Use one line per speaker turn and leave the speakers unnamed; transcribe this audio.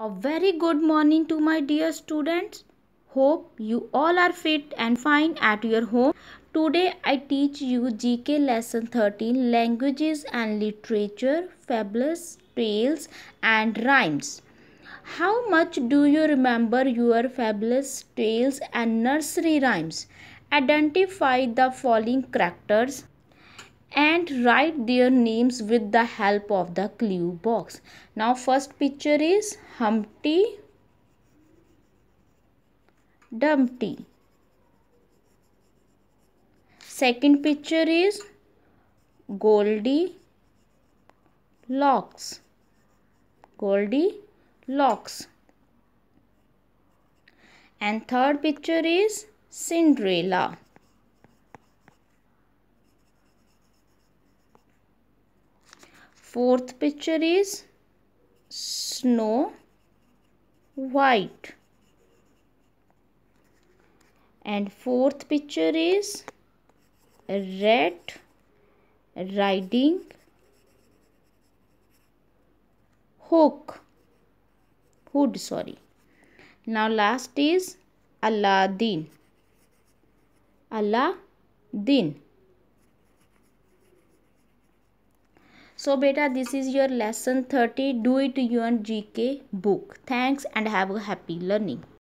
A very good morning to my dear students. Hope you all are fit and fine at your home. Today I teach you GK lesson 13 languages and literature, fabulous tales and rhymes. How much do you remember your fabulous tales and nursery rhymes? Identify the following characters and write their names with the help of the clue box. Now first picture is Humpty Dumpty. Second picture is Goldie Locks. Goldie Locks. And third picture is Cinderella. Fourth picture is snow white. And fourth picture is red riding hook hood sorry. Now last is Aladdin. Aladdin. So beta this is your lesson 30 do it your GK book. Thanks and have a happy learning.